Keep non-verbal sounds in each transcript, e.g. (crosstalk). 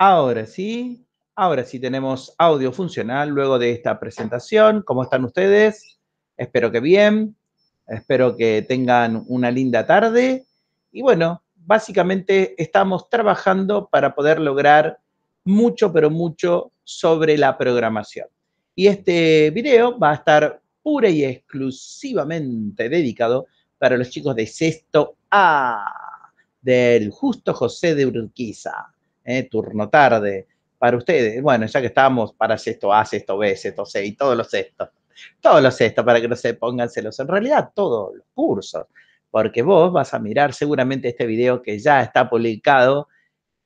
Ahora sí, ahora sí tenemos audio funcional luego de esta presentación. ¿Cómo están ustedes? Espero que bien, espero que tengan una linda tarde. Y bueno, básicamente estamos trabajando para poder lograr mucho, pero mucho sobre la programación. Y este video va a estar pura y exclusivamente dedicado para los chicos de sexto A del justo José de Urquiza. ¿eh? turno tarde, para ustedes. Bueno, ya que estábamos para sexto A, sexto B, sexto C y todos los sextos. Todos los sextos, para que no se pongan celos. En realidad, todos los cursos. Porque vos vas a mirar seguramente este video que ya está publicado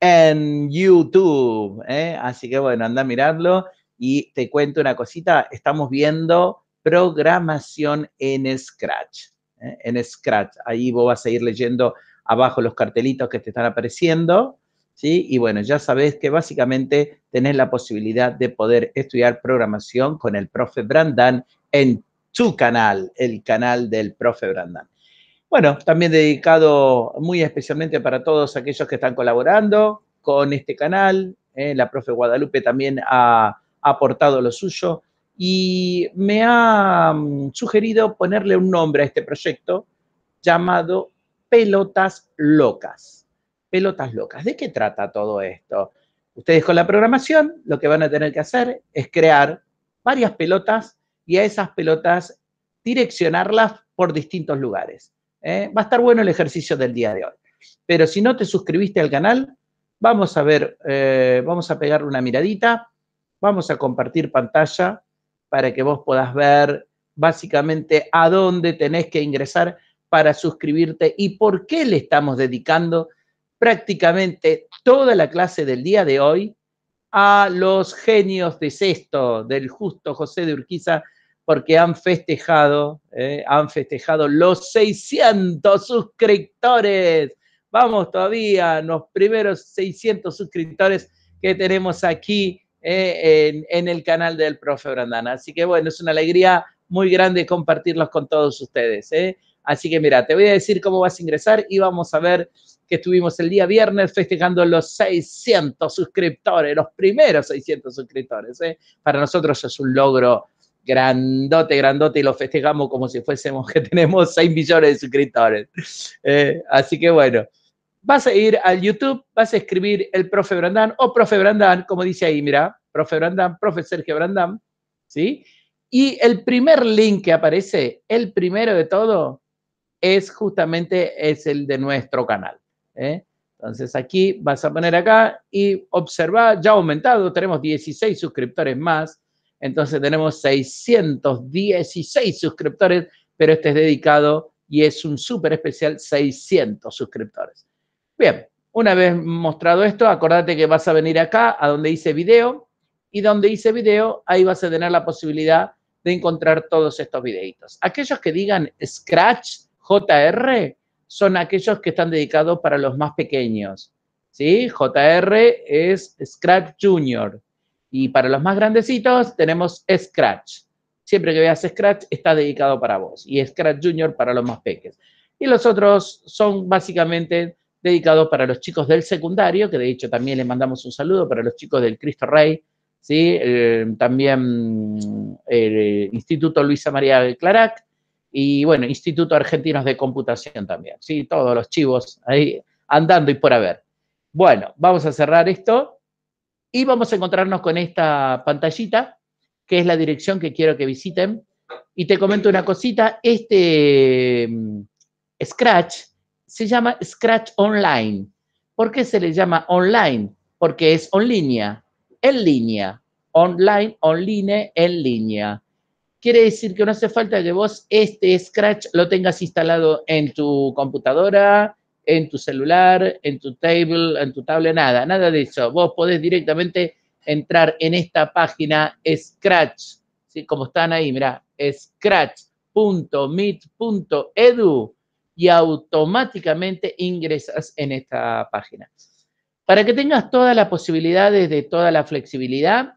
en YouTube. ¿eh? Así que bueno, anda a mirarlo y te cuento una cosita. Estamos viendo programación en Scratch. ¿eh? En Scratch. Ahí vos vas a ir leyendo abajo los cartelitos que te están apareciendo. Y bueno, ya sabés que básicamente tenés la posibilidad de poder estudiar programación con el profe Brandán en tu canal, el canal del profe Brandán. Bueno, también dedicado muy especialmente para todos aquellos que están colaborando con este canal. ¿eh? la profe Guadalupe también ha aportado lo suyo y me ha mm, sugerido ponerle un nombre a este proyecto llamado Pelotas Locas pelotas locas. ¿De qué trata todo esto? Ustedes con la programación lo que van a tener que hacer es crear varias pelotas y a esas pelotas direccionarlas por distintos lugares. ¿eh? Va a estar bueno el ejercicio del día de hoy. Pero si no te suscribiste al canal, vamos a ver, eh, vamos a pegar una miradita, vamos a compartir pantalla para que vos puedas ver básicamente a dónde tenés que ingresar para suscribirte y por qué le estamos dedicando prácticamente toda la clase del día de hoy a los genios de sexto del justo José de Urquiza porque han festejado, eh, han festejado los 600 suscriptores. Vamos todavía, los primeros 600 suscriptores que tenemos aquí eh, en, el canal del profe Brandana. Así que bueno, es una alegría muy grande compartirlos con todos ustedes. Eh. Así que mira, te voy a decir cómo vas a ingresar y vamos a ver que estuvimos el día viernes festejando los 600 suscriptores, los primeros 600 suscriptores. ¿eh? Para nosotros es un logro grandote, grandote, y lo festejamos como si fuésemos que (laughs) tenemos 6 millones de suscriptores. ¿eh? así que bueno, vas a ir al YouTube, vas a escribir el profe Brandán o profe Brandán, como dice ahí, mira, profe Brandán, profe Sergio Brandán, ¿sí? Y el primer link que aparece, el primero de todo, es justamente es el de nuestro canal. ¿eh? Entonces aquí vas a poner acá y observa, ya ha aumentado, tenemos 16 suscriptores más. Entonces tenemos 616 suscriptores, pero este es dedicado y es un súper especial 600 suscriptores. Bien, una vez mostrado esto, acordate que vas a venir acá a donde dice video y donde dice video, ahí vas a tener la posibilidad de encontrar todos estos videitos. Aquellos que digan Scratch JR, son aquellos que están dedicados para los más pequeños. ¿sí? JR es Scratch Junior. Y para los más grandecitos tenemos Scratch. Siempre que veas Scratch está dedicado para vos. Y Scratch Junior para los más pequeños. Y los otros son básicamente dedicados para los chicos del secundario, que de hecho también les mandamos un saludo para los chicos del Cristo Rey, ¿sí? Eh, también el eh, Instituto Luisa María Clarac, y bueno, Instituto Argentinos de Computación también, ¿sí? Todos los chivos ahí andando y por haber. Bueno, vamos a cerrar esto y vamos a encontrarnos con esta pantallita, que es la dirección que quiero que visiten. Y te comento una cosita, este mm, Scratch se llama Scratch Online. ¿Por qué se le llama online? Porque es online, en línea, online, online, en línea. Quiere decir que no hace falta que vos este Scratch lo tengas instalado en tu computadora, en tu celular, en tu table, en tu tablet, nada, nada de eso. Vos podés directamente entrar en esta página Scratch, ¿sí? como están ahí, mirá, scratch.meet.edu y automáticamente ingresas en esta página. Para que tengas todas las posibilidades de toda la flexibilidad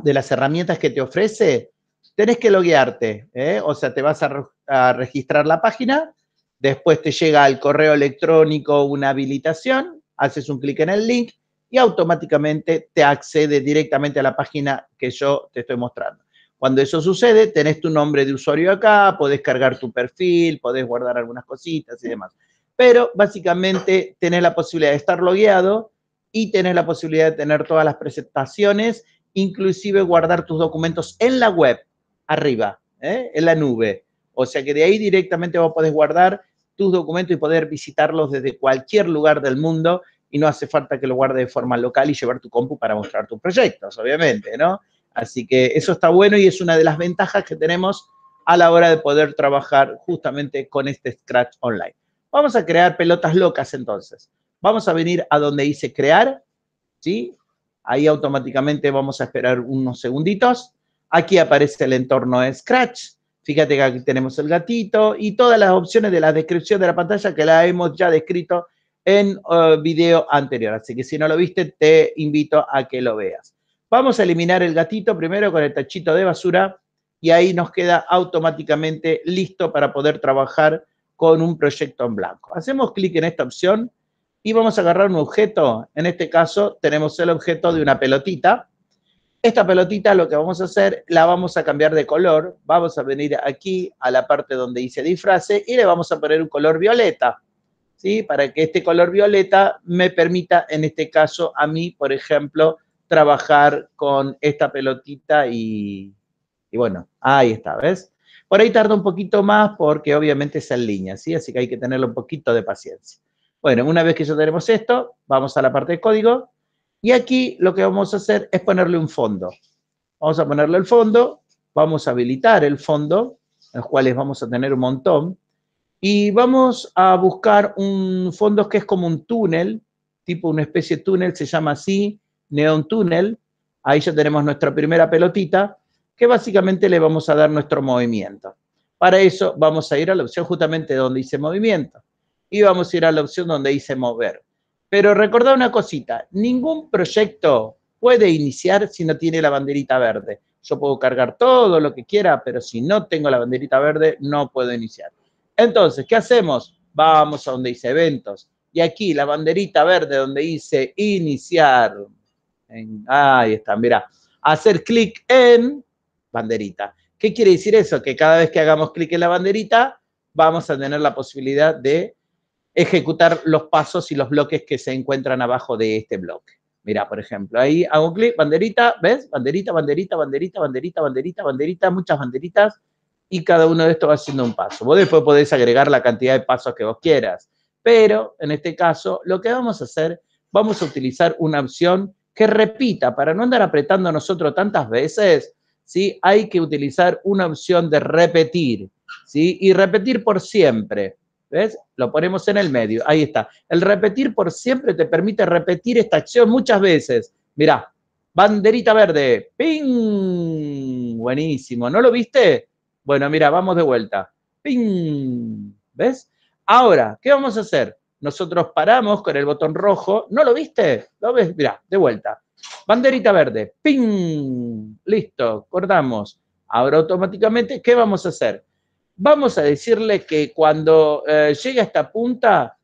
de las herramientas que te ofrece, tenés que loguearte, ¿eh? o sea, te vas a, a, registrar la página, después te llega al correo electrónico una habilitación, haces un clic en el link y automáticamente te accede directamente a la página que yo te estoy mostrando. Cuando eso sucede, tenés tu nombre de usuario acá, podés cargar tu perfil, podés guardar algunas cositas y demás. Pero básicamente tenés la posibilidad de estar logueado y tenés la posibilidad de tener todas las presentaciones, inclusive guardar tus documentos en la web arriba, ¿eh? en la nube. O sea que de ahí directamente vos podés guardar tus documentos y poder visitarlos desde cualquier lugar del mundo y no hace falta que lo guardes de forma local y llevar tu compu para mostrar tus proyectos, obviamente, ¿no? Así que eso está bueno y es una de las ventajas que tenemos a la hora de poder trabajar justamente con este Scratch Online. Vamos a crear pelotas locas entonces. Vamos a venir a donde dice crear, ¿sí? Ahí automáticamente vamos a esperar unos segunditos Aquí aparece el entorno de Scratch. Fíjate que aquí tenemos el gatito y todas las opciones de la descripción de la pantalla que la hemos ya descrito en eh, video anterior. Así que si no lo viste, te invito a que lo veas. Vamos a eliminar el gatito primero con el tachito de basura y ahí nos queda automáticamente listo para poder trabajar con un proyecto en blanco. Hacemos clic en esta opción y vamos a agarrar un objeto. En este caso tenemos el objeto de una pelotita esta pelotita lo que vamos a hacer, la vamos a cambiar de color. Vamos a venir aquí a la parte donde dice disfrace y le vamos a poner un color violeta. ¿Sí? Para que este color violeta me permita, en este caso, a mí, por ejemplo, trabajar con esta pelotita y, bueno, ahí está, ¿ves? Por ahí tarda un poquito más porque obviamente es en línea, ¿sí? Así que hay que tenerle un poquito de paciencia. Bueno, una vez que ya tenemos esto, vamos a la parte de código y aquí lo que vamos a hacer es ponerle un fondo. Vamos a ponerle el fondo, vamos a habilitar el fondo, los cuales vamos a tener un montón, y vamos a buscar un fondo que es como un túnel, tipo una especie de túnel, se llama así, neon túnel. Ahí ya tenemos nuestra primera pelotita, que básicamente le vamos a dar nuestro movimiento. Para eso vamos a ir a la opción justamente donde dice movimiento y vamos a ir a la opción donde dice mover. Pero recordad una cosita, ningún proyecto puede iniciar si no tiene la banderita verde. Yo puedo cargar todo lo que quiera, pero si no tengo la banderita verde, no puedo iniciar. Entonces, ¿qué hacemos? Vamos a donde dice eventos. Y aquí la banderita verde donde dice iniciar. ahí está, mirá. Hacer clic en banderita. ¿Qué quiere decir eso? Que cada vez que hagamos clic en la banderita, vamos a tener la posibilidad de ejecutar los pasos y los bloques que se encuentran abajo de este bloque. Mira, por ejemplo, ahí hago clic, banderita, ¿ves? Banderita, banderita, banderita, banderita, banderita, banderita, muchas banderitas y cada uno de estos va haciendo un paso. Vos después podés agregar la cantidad de pasos que vos quieras, pero en este caso lo que vamos a hacer, vamos a utilizar una opción que repita, para no andar apretando a nosotros tantas veces, ¿sí? Hay que utilizar una opción de repetir, ¿sí? Y repetir por siempre. ¿Ves? Lo ponemos en el medio. Ahí está. El repetir por siempre te permite repetir esta acción muchas veces. Mirá, banderita verde. ¡Ping! Buenísimo. ¿No lo viste? Bueno, mira, vamos de vuelta. ¡Ping! ¿Ves? Ahora, ¿qué vamos a hacer? Nosotros paramos con el botón rojo. ¿No lo viste? ¿Lo ves? Mirá, de vuelta. Banderita verde. ¡Ping! Listo, cortamos. Ahora automáticamente, ¿qué vamos a hacer? vamos a decirle que cuando eh, llegue a esta punta,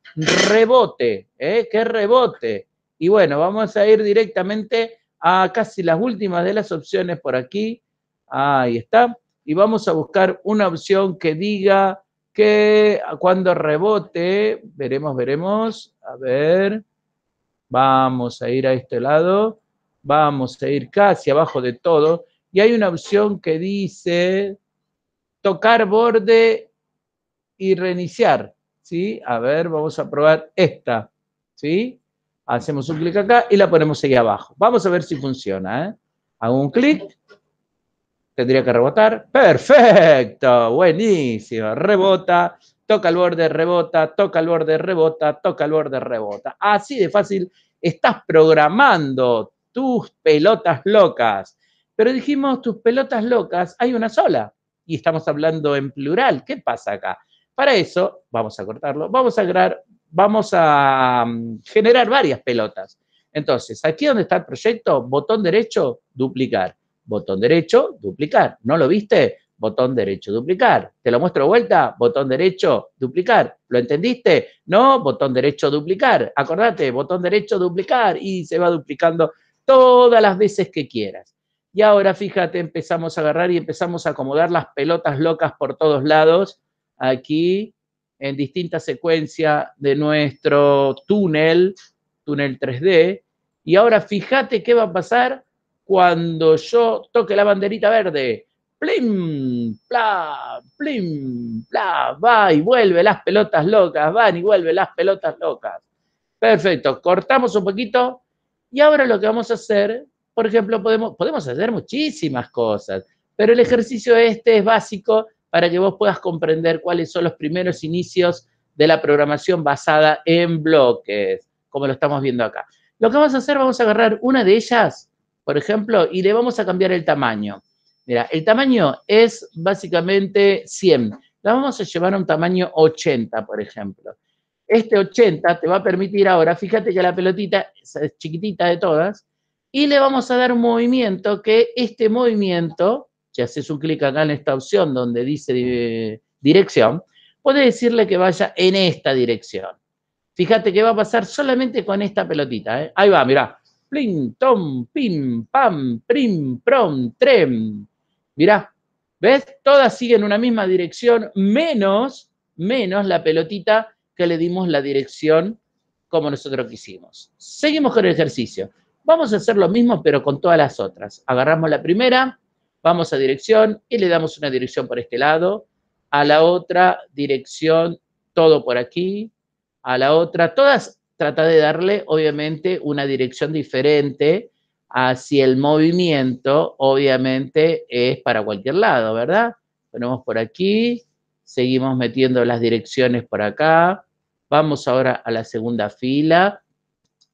rebote, ¿eh? que rebote. Y bueno, vamos a ir directamente a casi las últimas de las opciones por aquí. Ahí está. Y vamos a buscar una opción que diga que cuando rebote, veremos, veremos. A ver, vamos a ir a este lado. Vamos a ir casi abajo de todo. Y hay una opción que dice, tocar borde y reiniciar, ¿sí? A ver, vamos a probar esta, ¿sí? Hacemos un clic acá y la ponemos ahí abajo. Vamos a ver si funciona, ¿eh? Hago un clic, tendría que rebotar. ¡Perfecto! Buenísimo, rebota, toca el borde, rebota, toca el borde, rebota, toca el borde, rebota. Así de fácil estás programando tus pelotas locas. Pero dijimos, tus pelotas locas, hay una sola y estamos hablando en plural. ¿Qué pasa acá? Para eso, vamos a cortarlo, vamos a, crear, vamos a mm, generar varias pelotas. Entonces, aquí donde está el proyecto, botón derecho, duplicar. Botón derecho, duplicar. ¿No lo viste? Botón derecho, duplicar. ¿Te lo muestro de vuelta? Botón derecho, duplicar. ¿Lo entendiste? No, botón derecho, duplicar. Acordate, botón derecho, duplicar. Y se va duplicando todas las veces que quieras. Y ahora, fíjate, empezamos a agarrar y empezamos a acomodar las pelotas locas por todos lados, aquí, en distinta secuencia de nuestro túnel, túnel 3D. Y ahora fíjate qué va a pasar cuando yo toque la banderita verde. Plim, pla, plim, pla, va y vuelve las pelotas locas, van y vuelve las pelotas locas. Perfecto, cortamos un poquito y ahora lo que vamos a hacer por ejemplo, podemos, podemos hacer muchísimas cosas, pero el ejercicio este es básico para que vos puedas comprender cuáles son los primeros inicios de la programación basada en bloques, como lo estamos viendo acá. Lo que vamos a hacer, vamos a agarrar una de ellas, por ejemplo, y le vamos a cambiar el tamaño. Mira, el tamaño es básicamente 100. La vamos a llevar a un tamaño 80, por ejemplo. Este 80 te va a permitir ahora, fíjate que la pelotita es chiquitita de todas, y le vamos a dar un movimiento que este movimiento, si haces un clic acá en esta opción donde dice eh, dirección, puede decirle que vaya en esta dirección. Fíjate que va a pasar solamente con esta pelotita. ¿eh? Ahí va, mirá. Plim, tom, pim, pam, prim, prom, trem. Mirá, ¿ves? Todas siguen una misma dirección, menos, menos la pelotita que le dimos la dirección como nosotros quisimos. Seguimos con el ejercicio. Vamos a hacer lo mismo, pero con todas las otras. Agarramos la primera, vamos a dirección y le damos una dirección por este lado, a la otra dirección todo por aquí, a la otra, todas trata de darle obviamente una dirección diferente hacia el movimiento, obviamente es para cualquier lado, ¿verdad? Ponemos por aquí, seguimos metiendo las direcciones por acá, vamos ahora a la segunda fila,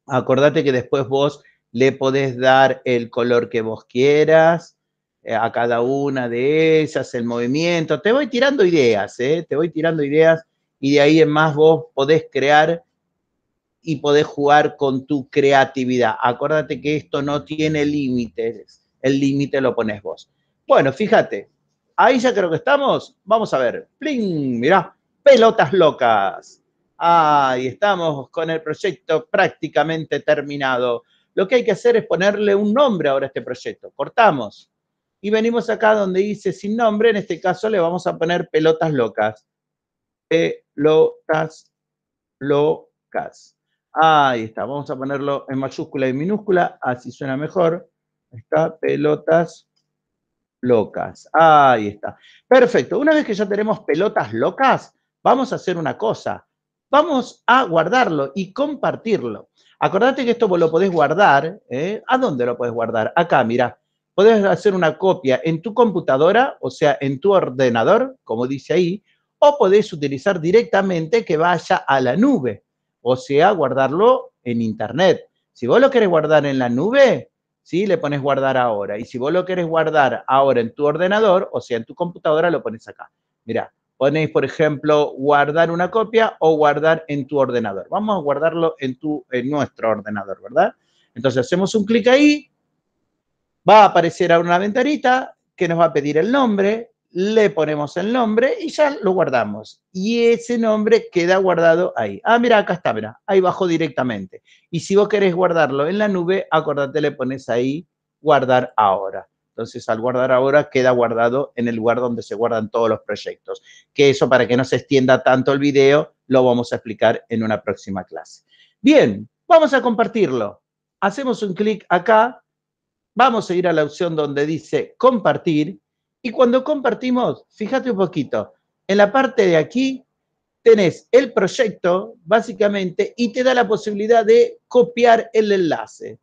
acordate que después vos le podés dar el color que vos quieras eh, a cada una de esas, el movimiento. Te voy tirando ideas, eh, te voy tirando ideas y de ahí en más vos podés crear y podés jugar con tu creatividad. Acuérdate que esto no tiene límites, el límite lo pones vos. Bueno, fíjate, ahí ya creo que estamos. Vamos a ver, ¡pling! Mirá, pelotas locas. Ahí estamos con el proyecto prácticamente terminado. Lo que hay que hacer es ponerle un nombre ahora a este proyecto. Cortamos. Y venimos acá donde dice sin nombre, en este caso le vamos a poner pelotas locas. Pelotas locas. Ahí está, vamos a ponerlo en mayúscula y minúscula, así suena mejor. Está, pelotas locas. Ahí está. Perfecto, una vez que ya tenemos pelotas locas, vamos a hacer una cosa vamos a guardarlo y compartirlo. Acordate que esto lo podés guardar. ¿eh? ¿A dónde lo podés guardar? Acá, mira. Podés hacer una copia en tu computadora, o sea, en tu ordenador, como dice ahí, o podés utilizar directamente que vaya a la nube, o sea, guardarlo en internet. Si vos lo querés guardar en la nube, ¿sí? Le pones guardar ahora. Y si vos lo querés guardar ahora en tu ordenador, o sea, en tu computadora, lo pones acá. Mira, Ponéis, por ejemplo, guardar una copia o guardar en tu ordenador. Vamos a guardarlo en, tu, en nuestro ordenador, ¿verdad? Entonces hacemos un clic ahí, va a aparecer ahora una ventanita que nos va a pedir el nombre, le ponemos el nombre y ya lo guardamos. Y ese nombre queda guardado ahí. Ah, mira, acá está, mira, ahí bajo directamente. Y si vos querés guardarlo en la nube, acordate, le pones ahí guardar ahora. Entonces, al guardar ahora, queda guardado en el lugar donde se guardan todos los proyectos. Que eso, para que no se extienda tanto el video, lo vamos a explicar en una próxima clase. Bien, vamos a compartirlo. Hacemos un clic acá, vamos a ir a la opción donde dice compartir y cuando compartimos, fíjate un poquito, en la parte de aquí tenés el proyecto básicamente y te da la posibilidad de copiar el enlace.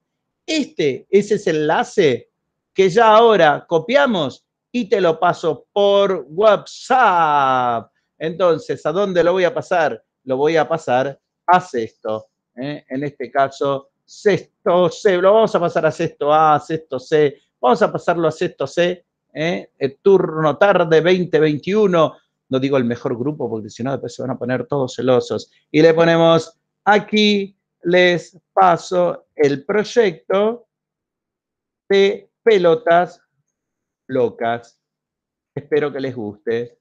Este es el enlace que ya ahora copiamos y te lo paso por WhatsApp. Entonces, ¿a dónde lo voy a pasar? Lo voy a pasar a sexto. ¿eh? En este caso, sexto C. Lo vamos a pasar a sexto A, sexto C. Vamos a pasarlo a sexto C. ¿eh? El turno tarde 2021. No digo el mejor grupo porque si no después se van a poner todos celosos. Y le ponemos aquí les paso el proyecto de pelotas locas. Espero que les guste.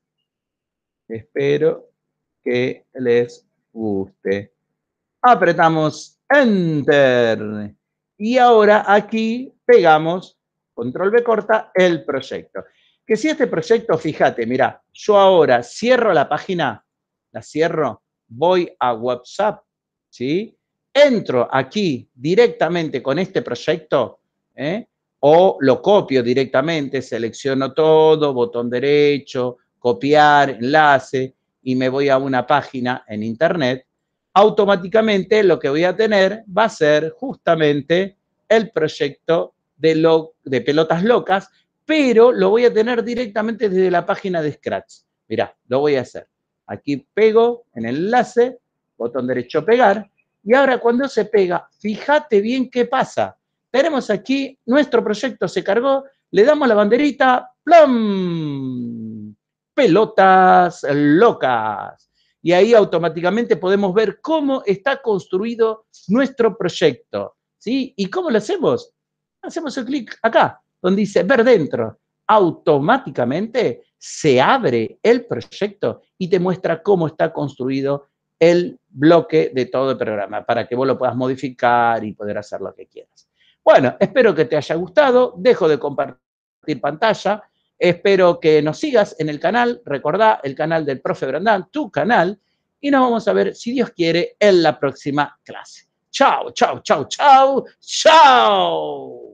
Espero que les guste. Apretamos Enter. Y ahora aquí pegamos Control B corta el proyecto. Que si este proyecto, fíjate, mira, yo ahora cierro la página, la cierro, voy a WhatsApp, ¿sí? Entro aquí directamente con este proyecto, ¿eh? o lo copio directamente, selecciono todo, botón derecho, copiar, enlace y me voy a una página en internet, automáticamente lo que voy a tener va a ser justamente el proyecto de, pelotas locas, pero lo voy a tener directamente desde la página de Scratch. Mirá, lo voy a hacer. Aquí pego en enlace, botón derecho pegar, y ahora cuando se pega, fíjate bien qué pasa tenemos aquí, nuestro proyecto se cargó, le damos la banderita, ¡plam! Pelotas locas. Y ahí automáticamente podemos ver cómo está construido nuestro proyecto. ¿sí? ¿Y cómo lo hacemos? Hacemos el clic acá, donde dice ver dentro. Automáticamente se abre el proyecto y te muestra cómo está construido el bloque de todo el programa para que vos lo puedas modificar y poder hacer lo que quieras. Bueno, espero que te haya gustado, dejo de compartir pantalla, espero que nos sigas en el canal, recordá el canal del profe Brandán, tu canal, y nos vamos a ver, si Dios quiere, en la próxima clase. Chao, chao, chao, chao, chao.